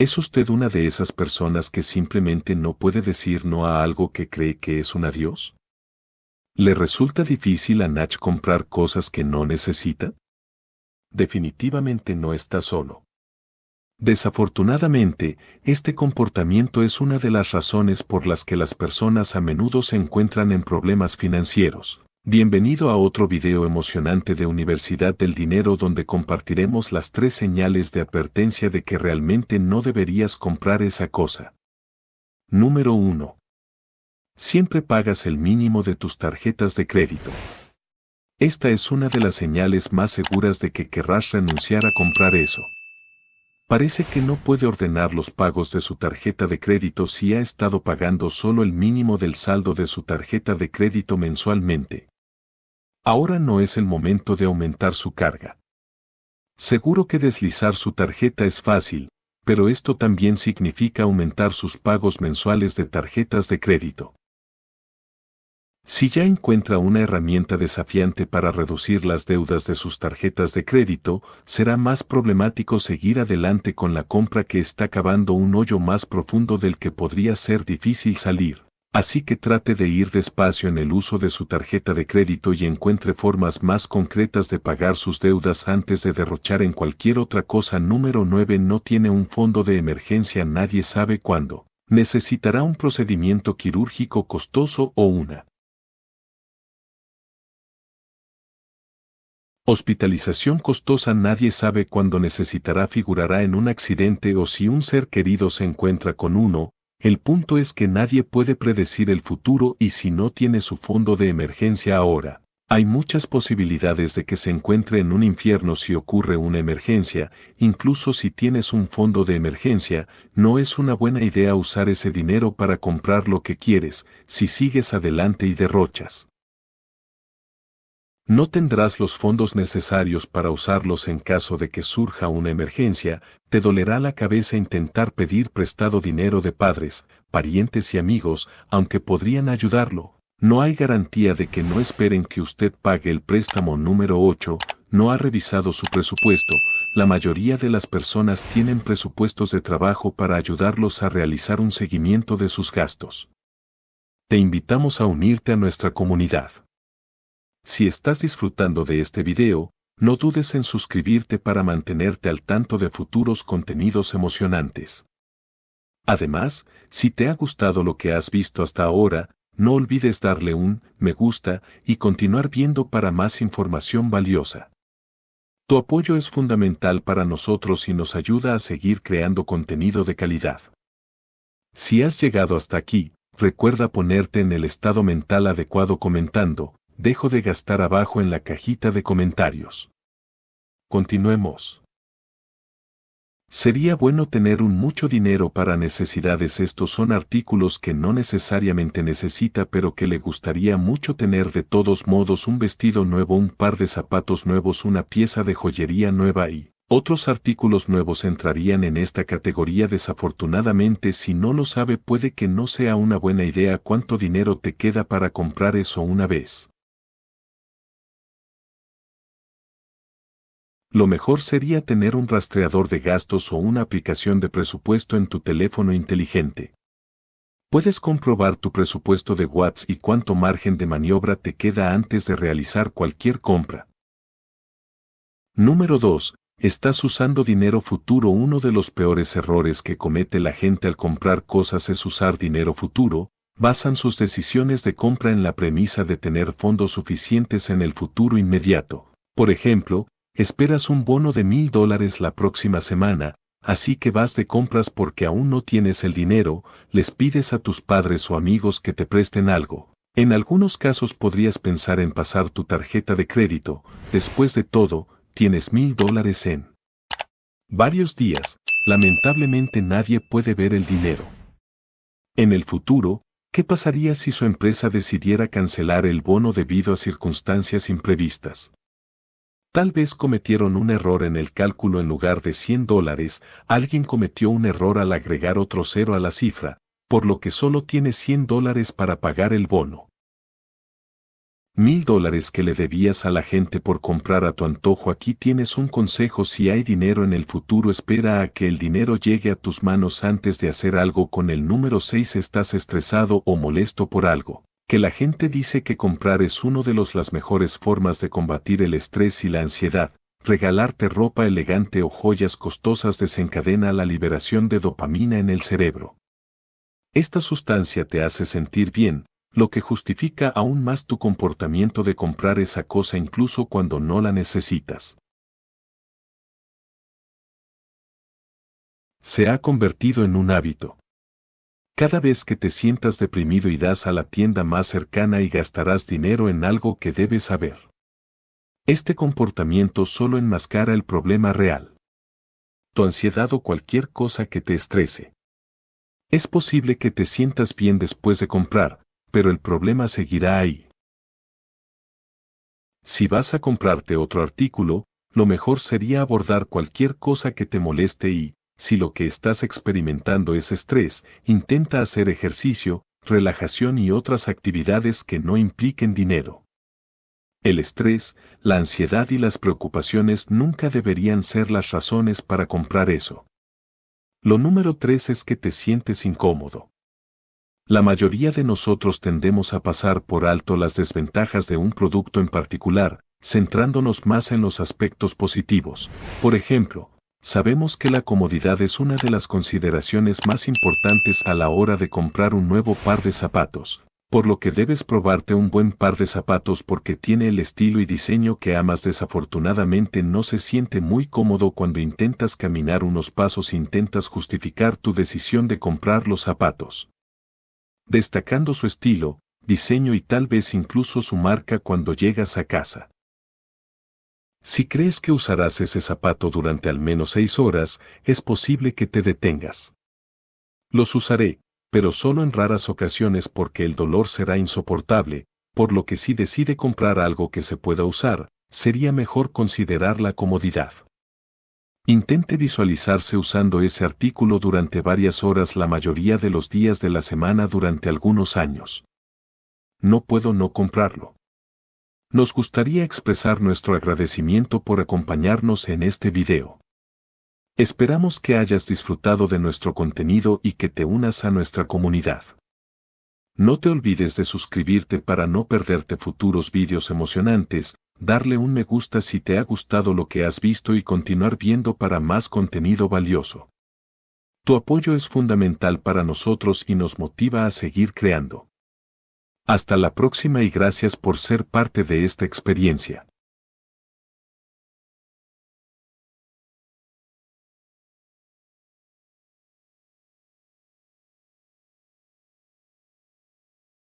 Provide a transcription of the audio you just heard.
¿Es usted una de esas personas que simplemente no puede decir no a algo que cree que es un adiós? ¿Le resulta difícil a Nach comprar cosas que no necesita? Definitivamente no está solo. Desafortunadamente, este comportamiento es una de las razones por las que las personas a menudo se encuentran en problemas financieros, Bienvenido a otro video emocionante de Universidad del Dinero donde compartiremos las tres señales de advertencia de que realmente no deberías comprar esa cosa. Número 1. Siempre pagas el mínimo de tus tarjetas de crédito. Esta es una de las señales más seguras de que querrás renunciar a comprar eso. Parece que no puede ordenar los pagos de su tarjeta de crédito si ha estado pagando solo el mínimo del saldo de su tarjeta de crédito mensualmente. Ahora no es el momento de aumentar su carga. Seguro que deslizar su tarjeta es fácil, pero esto también significa aumentar sus pagos mensuales de tarjetas de crédito. Si ya encuentra una herramienta desafiante para reducir las deudas de sus tarjetas de crédito, será más problemático seguir adelante con la compra que está cavando un hoyo más profundo del que podría ser difícil salir. Así que trate de ir despacio en el uso de su tarjeta de crédito y encuentre formas más concretas de pagar sus deudas antes de derrochar en cualquier otra cosa. Número 9. No tiene un fondo de emergencia. Nadie sabe cuándo. Necesitará un procedimiento quirúrgico costoso o una Hospitalización costosa nadie sabe cuándo necesitará figurará en un accidente o si un ser querido se encuentra con uno, el punto es que nadie puede predecir el futuro y si no tiene su fondo de emergencia ahora, hay muchas posibilidades de que se encuentre en un infierno si ocurre una emergencia, incluso si tienes un fondo de emergencia, no es una buena idea usar ese dinero para comprar lo que quieres, si sigues adelante y derrochas no tendrás los fondos necesarios para usarlos en caso de que surja una emergencia, te dolerá la cabeza intentar pedir prestado dinero de padres, parientes y amigos, aunque podrían ayudarlo. No hay garantía de que no esperen que usted pague el préstamo número 8, no ha revisado su presupuesto, la mayoría de las personas tienen presupuestos de trabajo para ayudarlos a realizar un seguimiento de sus gastos. Te invitamos a unirte a nuestra comunidad. Si estás disfrutando de este video, no dudes en suscribirte para mantenerte al tanto de futuros contenidos emocionantes. Además, si te ha gustado lo que has visto hasta ahora, no olvides darle un me gusta y continuar viendo para más información valiosa. Tu apoyo es fundamental para nosotros y nos ayuda a seguir creando contenido de calidad. Si has llegado hasta aquí, recuerda ponerte en el estado mental adecuado comentando, dejo de gastar abajo en la cajita de comentarios. Continuemos. Sería bueno tener un mucho dinero para necesidades. Estos son artículos que no necesariamente necesita pero que le gustaría mucho tener de todos modos un vestido nuevo, un par de zapatos nuevos, una pieza de joyería nueva y otros artículos nuevos entrarían en esta categoría. Desafortunadamente si no lo sabe puede que no sea una buena idea cuánto dinero te queda para comprar eso una vez. Lo mejor sería tener un rastreador de gastos o una aplicación de presupuesto en tu teléfono inteligente. Puedes comprobar tu presupuesto de Watts y cuánto margen de maniobra te queda antes de realizar cualquier compra. Número 2. Estás usando dinero futuro. Uno de los peores errores que comete la gente al comprar cosas es usar dinero futuro. Basan sus decisiones de compra en la premisa de tener fondos suficientes en el futuro inmediato. Por ejemplo, Esperas un bono de mil dólares la próxima semana, así que vas de compras porque aún no tienes el dinero, les pides a tus padres o amigos que te presten algo. En algunos casos podrías pensar en pasar tu tarjeta de crédito, después de todo, tienes mil dólares en varios días, lamentablemente nadie puede ver el dinero. En el futuro, ¿qué pasaría si su empresa decidiera cancelar el bono debido a circunstancias imprevistas? Tal vez cometieron un error en el cálculo en lugar de 100 dólares, alguien cometió un error al agregar otro cero a la cifra, por lo que solo tiene 100 dólares para pagar el bono. Mil dólares que le debías a la gente por comprar a tu antojo aquí tienes un consejo si hay dinero en el futuro espera a que el dinero llegue a tus manos antes de hacer algo con el número 6 estás estresado o molesto por algo que la gente dice que comprar es uno de los las mejores formas de combatir el estrés y la ansiedad, regalarte ropa elegante o joyas costosas desencadena la liberación de dopamina en el cerebro. Esta sustancia te hace sentir bien, lo que justifica aún más tu comportamiento de comprar esa cosa incluso cuando no la necesitas. Se ha convertido en un hábito. Cada vez que te sientas deprimido irás a la tienda más cercana y gastarás dinero en algo que debes saber. Este comportamiento solo enmascara el problema real. Tu ansiedad o cualquier cosa que te estrese. Es posible que te sientas bien después de comprar, pero el problema seguirá ahí. Si vas a comprarte otro artículo, lo mejor sería abordar cualquier cosa que te moleste y, si lo que estás experimentando es estrés, intenta hacer ejercicio, relajación y otras actividades que no impliquen dinero. El estrés, la ansiedad y las preocupaciones nunca deberían ser las razones para comprar eso. Lo número tres es que te sientes incómodo. La mayoría de nosotros tendemos a pasar por alto las desventajas de un producto en particular, centrándonos más en los aspectos positivos. Por ejemplo, Sabemos que la comodidad es una de las consideraciones más importantes a la hora de comprar un nuevo par de zapatos, por lo que debes probarte un buen par de zapatos porque tiene el estilo y diseño que amas desafortunadamente no se siente muy cómodo cuando intentas caminar unos pasos intentas justificar tu decisión de comprar los zapatos. Destacando su estilo, diseño y tal vez incluso su marca cuando llegas a casa. Si crees que usarás ese zapato durante al menos seis horas, es posible que te detengas. Los usaré, pero solo en raras ocasiones porque el dolor será insoportable, por lo que si decide comprar algo que se pueda usar, sería mejor considerar la comodidad. Intente visualizarse usando ese artículo durante varias horas la mayoría de los días de la semana durante algunos años. No puedo no comprarlo. Nos gustaría expresar nuestro agradecimiento por acompañarnos en este video. Esperamos que hayas disfrutado de nuestro contenido y que te unas a nuestra comunidad. No te olvides de suscribirte para no perderte futuros vídeos emocionantes, darle un me gusta si te ha gustado lo que has visto y continuar viendo para más contenido valioso. Tu apoyo es fundamental para nosotros y nos motiva a seguir creando. Hasta la próxima y gracias por ser parte de esta experiencia.